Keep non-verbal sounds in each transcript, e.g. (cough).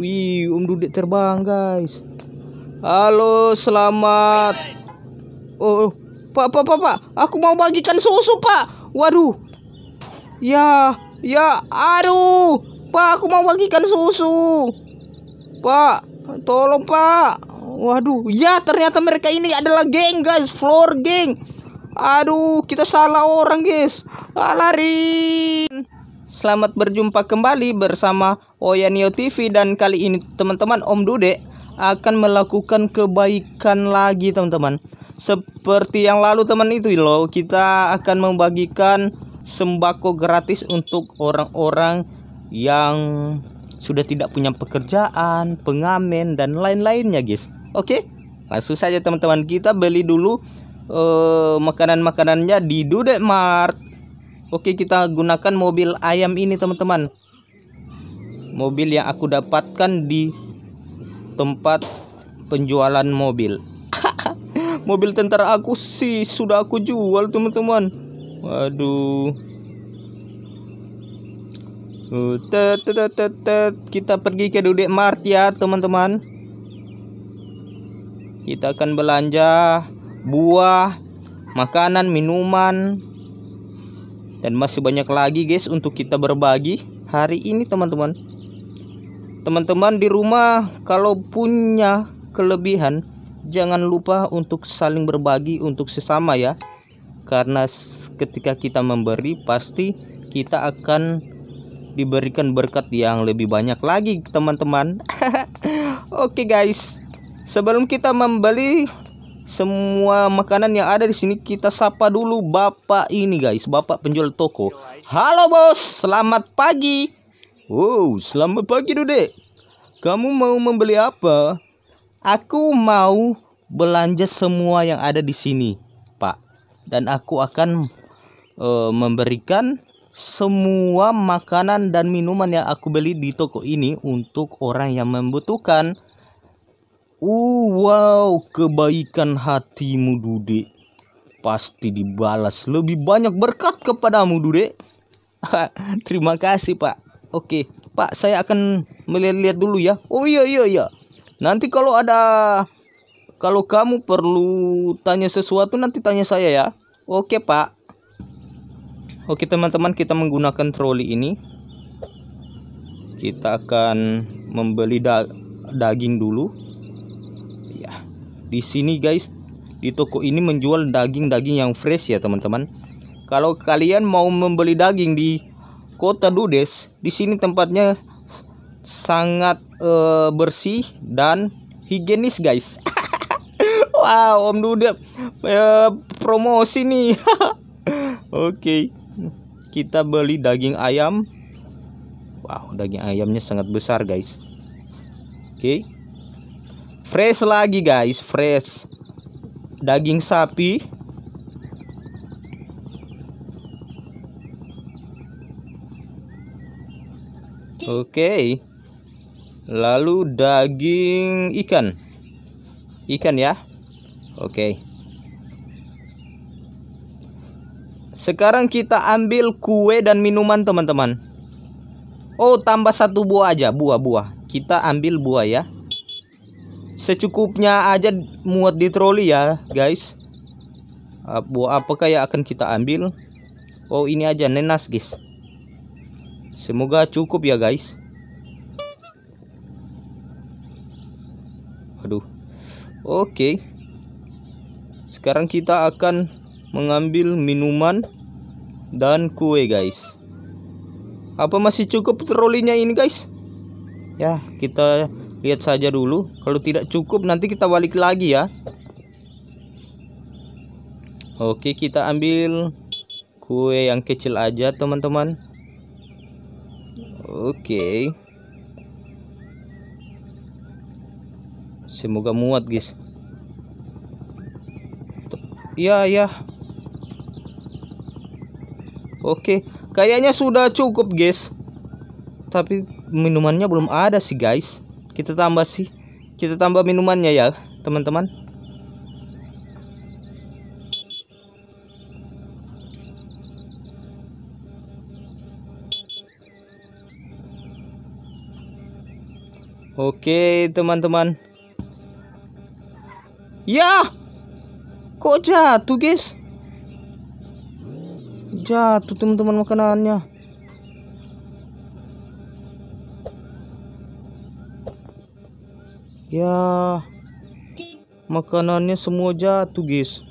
Wih, Om Dudek terbang, guys. Halo, selamat. Oh, oh, Pak, Pak, Pak, Pak. Aku mau bagikan susu, Pak. Waduh. Ya, ya, aduh. Pak, aku mau bagikan susu. Pak, tolong, Pak. Waduh, ya ternyata mereka ini adalah geng, guys. Floor geng. Aduh, kita salah orang, guys. Ah, lari. Selamat berjumpa kembali bersama Oyanio TV dan kali ini teman-teman Om Dude akan melakukan kebaikan lagi teman-teman. Seperti yang lalu teman itu loh, kita akan membagikan sembako gratis untuk orang-orang yang sudah tidak punya pekerjaan, pengamen dan lain-lainnya guys. Oke? Langsung saja teman-teman kita beli dulu uh, makanan-makanannya di Dude Mart. Oke kita gunakan mobil ayam ini teman-teman Mobil yang aku dapatkan di tempat penjualan mobil (laughs) Mobil tentara aku sih sudah aku jual teman-teman Waduh tet, Kita pergi ke Dudek Mart ya teman-teman Kita akan belanja buah, makanan, minuman, dan masih banyak lagi guys untuk kita berbagi hari ini teman-teman teman-teman di rumah kalau punya kelebihan jangan lupa untuk saling berbagi untuk sesama ya karena ketika kita memberi pasti kita akan diberikan berkat yang lebih banyak lagi teman-teman (laughs) oke okay, guys sebelum kita membeli semua makanan yang ada di sini kita sapa dulu bapak ini guys bapak penjual toko halo bos selamat pagi wow selamat pagi dude kamu mau membeli apa aku mau belanja semua yang ada di sini pak dan aku akan uh, memberikan semua makanan dan minuman yang aku beli di toko ini untuk orang yang membutuhkan Uh, wow, kebaikan hatimu Dude pasti dibalas lebih banyak berkat kepadamu Dude. (laughs) Terima kasih, Pak. Oke, Pak, saya akan melihat-lihat dulu ya. Oh iya iya iya. Nanti kalau ada kalau kamu perlu tanya sesuatu nanti tanya saya ya. Oke, Pak. Oke, teman-teman, kita menggunakan troli ini. Kita akan membeli da daging dulu di sini guys, di toko ini menjual daging-daging yang fresh ya teman-teman. Kalau kalian mau membeli daging di kota Dudes, di sini tempatnya sangat uh, bersih dan higienis guys. (laughs) wow, Om Dudes uh, promosi nih. (laughs) Oke. okay. Kita beli daging ayam. Wow, daging ayamnya sangat besar guys. Oke. Okay fresh lagi guys fresh daging sapi oke okay. lalu daging ikan ikan ya oke okay. sekarang kita ambil kue dan minuman teman-teman oh tambah satu buah aja buah-buah kita ambil buah ya secukupnya aja muat di troli ya guys buah apakah yang akan kita ambil oh ini aja nenas guys semoga cukup ya guys aduh oke okay. sekarang kita akan mengambil minuman dan kue guys apa masih cukup trolinya ini guys ya kita lihat saja dulu kalau tidak cukup nanti kita balik lagi ya Oke kita ambil kue yang kecil aja teman-teman Oke semoga muat guys ya ya Oke kayaknya sudah cukup guys tapi minumannya belum ada sih guys kita tambah sih kita tambah minumannya ya teman-teman Oke teman-teman Ya Kok jatuh guys Jatuh teman-teman makanannya ya makanannya semua jatuh guys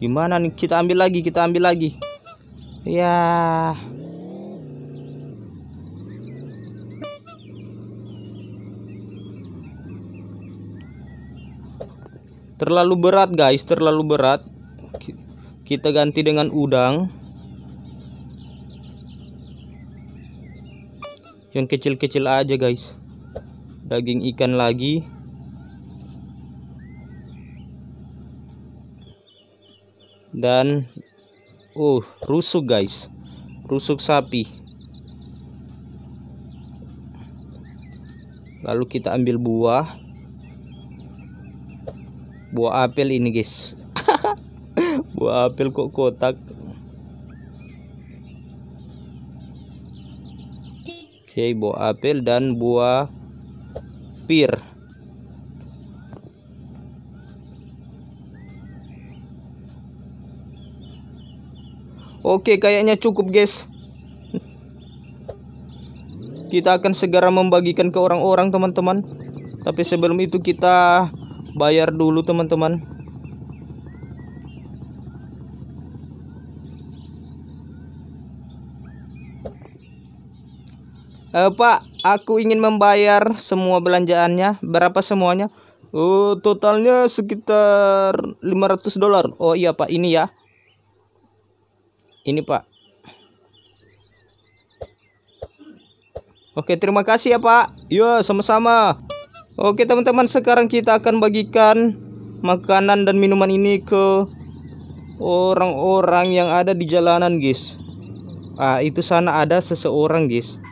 gimana nih kita ambil lagi kita ambil lagi ya terlalu berat guys terlalu berat kita ganti dengan udang yang kecil-kecil aja guys daging ikan lagi dan uh rusuk guys rusuk sapi lalu kita ambil buah buah apel ini guys (laughs) buah apel kok kotak oke buah apel dan buah hampir Oke kayaknya cukup guys Kita akan segera membagikan ke orang-orang teman-teman Tapi sebelum itu kita bayar dulu teman-teman eh, Pak Aku ingin membayar semua belanjaannya. Berapa semuanya? Oh, totalnya sekitar 500 dolar. Oh iya, Pak, ini ya. Ini, Pak. Oke, terima kasih ya, Pak. Ya, sama-sama. Oke, teman-teman, sekarang kita akan bagikan makanan dan minuman ini ke orang-orang yang ada di jalanan, guys. Ah, itu sana ada seseorang, guys.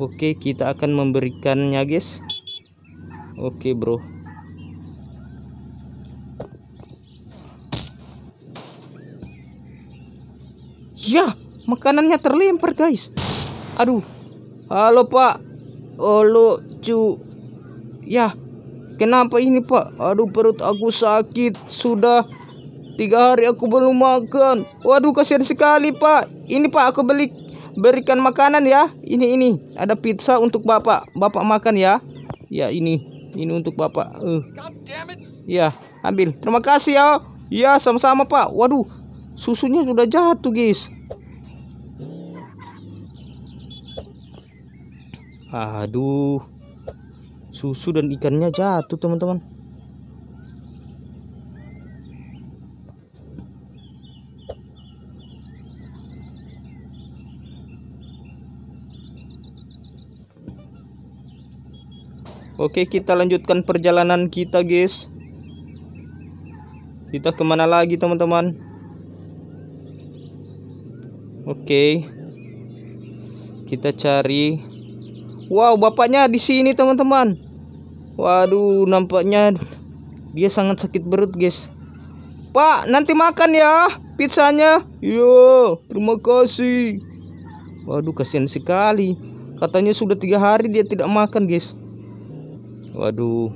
Oke kita akan memberikannya guys Oke bro Ya makanannya terlempar guys Aduh Halo pak Halo oh, cu Ya Kenapa ini pak? Aduh perut aku sakit Sudah Tiga hari aku belum makan Waduh kasihan sekali pak Ini pak aku beli berikan makanan ya ini ini ada pizza untuk bapak bapak makan ya ya ini ini untuk bapak uh. ya ambil terima kasih ya ya sama-sama pak waduh susunya sudah jatuh guys aduh susu dan ikannya jatuh teman-teman Oke kita lanjutkan perjalanan kita guys Kita kemana lagi teman-teman Oke Kita cari Wow bapaknya di sini teman-teman Waduh nampaknya Dia sangat sakit perut guys Pak nanti makan ya pizzanya Yo terima kasih Waduh kasihan sekali Katanya sudah tiga hari dia tidak makan guys waduh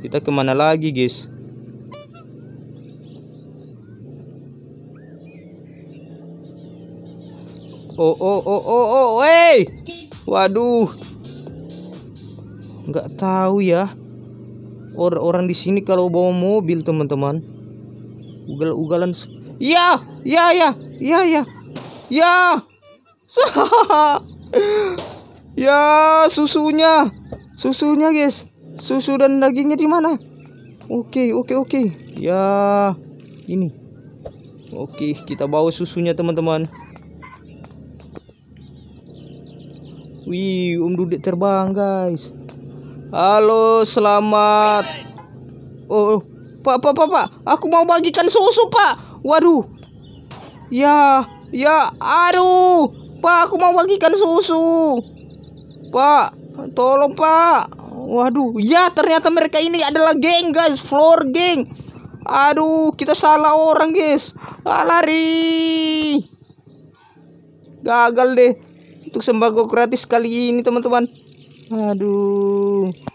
kita kemana lagi guys oh oh oh oh oh hey waduh nggak tahu ya orang-orang di sini kalau bawa mobil teman-teman ugal-ugalan ya ya ya ya ya ya (laughs) ya susunya susunya guys susu dan dagingnya di mana oke oke oke ya ini oke kita bawa susunya teman-teman wih om dudek terbang guys halo selamat oh, oh. pak pak pak pak aku mau bagikan susu pak waduh ya ya aduh Pak, aku mau bagikan susu. Pak, tolong Pak. Waduh, ya ternyata mereka ini adalah geng guys, floor geng. Aduh, kita salah orang guys. Ah, lari. Gagal deh. Untuk sembako gratis kali ini teman-teman. Aduh.